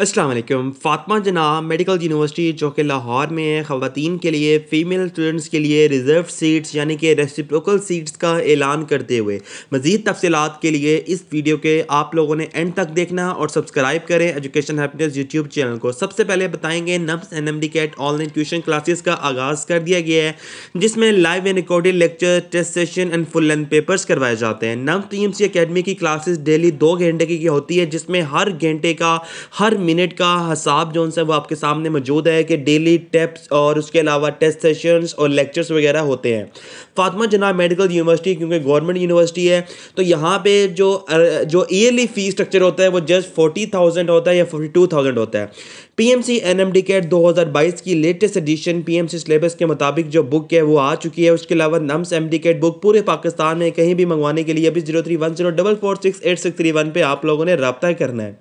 Aslam Fatima Jinnah medical university जो कि लाहौर में है ख़वान के लिए फ़ीमेल स्टूडेंट्स के लिए रिज़र्व सीट्स यानी कि रेसिप्रोकल सीट्स का ऐलान करते हुए मज़ीद तफसीत के लिए इस वीडियो के आप लोगों ने एंड तक देखना और सब्सक्राइब करें एजुकेशन हैप्पीनेस यूट्यूब चैनल को सबसे पहले बताएँगे NUMS N M D CAT online tuition classes का आगाज़ कर दिया गया है जिसमें live and recorded lecture test session and full length papers करवाए जाते हैं NUMS team M C academy की क्लासेस डेली दो घंटे की होती है जिसमें हर घंटे का हर मिनट का हिसाब जो है वो आपके सामने मौजूद है कि डेली टेप्स और उसके अलावा टेस्ट सेशंस और लेक्चर्स वगैरह होते हैं फातमा जना मेडिकल यूनिवर्सिटी क्योंकि गवर्नमेंट यूनिवर्सिटी है तो यहाँ पे जो जो ईयरली फ़ी स्ट्रक्चर होता है वो जस्ट फोर्टी थाउजेंड होता है या फोर्टी टू थाउजेंड होता है P M C N M D CAT दो हज़ार बाईस की latest edition P M C syllabus के मुताबिक जो बुक है वो आ चुकी है उसके अलावा NUMS M D CAT book पूरे पाकिस्तान में कहीं भी मंगवाने के लिए अभी zero three one zero double four six eight six three one पर आप लोगों ने रबता करना है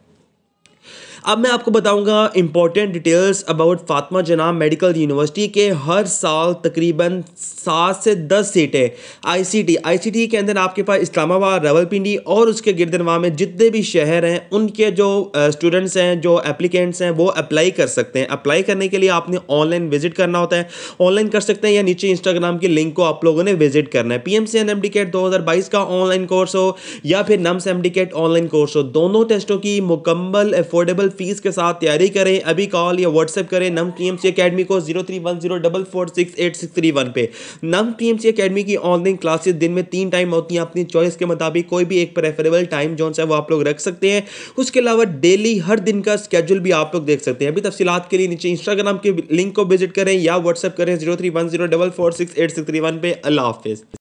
अब मैं आपको बताऊंगा इंपॉर्टेंट डिटेल्स अबाउट फातमा जनाब मेडिकल यूनिवर्सिटी के हर साल तकरीबन सात से दस सीटें आईसीटी आईसीटी के अंदर आपके पास इस्लामाबाद रावलपिंडी और उसके गिरदनवा में जितने भी शहर हैं उनके जो स्टूडेंट्स हैं जो एप्लीकेंट्स हैं वो अप्लाई कर सकते हैं अप्लाई करने के लिए आपने ऑनलाइन विजिट करना होता है ऑनलाइन कर सकते हैं या नीचे इंस्टाग्राम की लिंक को आप लोगों ने विजिट करना है P M C N M D CAT दो हज़ार बाईस का ऑनलाइन कोर्स हो या फिर NUMS M D CAT online course हो दोनों टेस्टों की मुकम्मल अफोर्डेबल टोटल फीस के साथ तैयारी करें अभी कॉल या व्हाट्सएप करें NUMS T M C academy को zero three one zero double four six eight six three one पे NUMS T M C academy की ऑनलाइन क्लासेस दिन में तीन टाइम होती हैं अपनी चॉइस के मुताबिक कोई भी एक प्रेफरेबल टाइम जोन है वो आप लोग रख सकते हैं उसके अलावा डेली हर दिन का स्केड्यूल भी आप लोग देख सकते हैं अभी तफसीत के लिए नीचे इंस्टाग्राम के लिंक को विजिट करें या व्हाट्सएप करें zero three one zero double four six eight six three one पे अल्लाह हाफिज़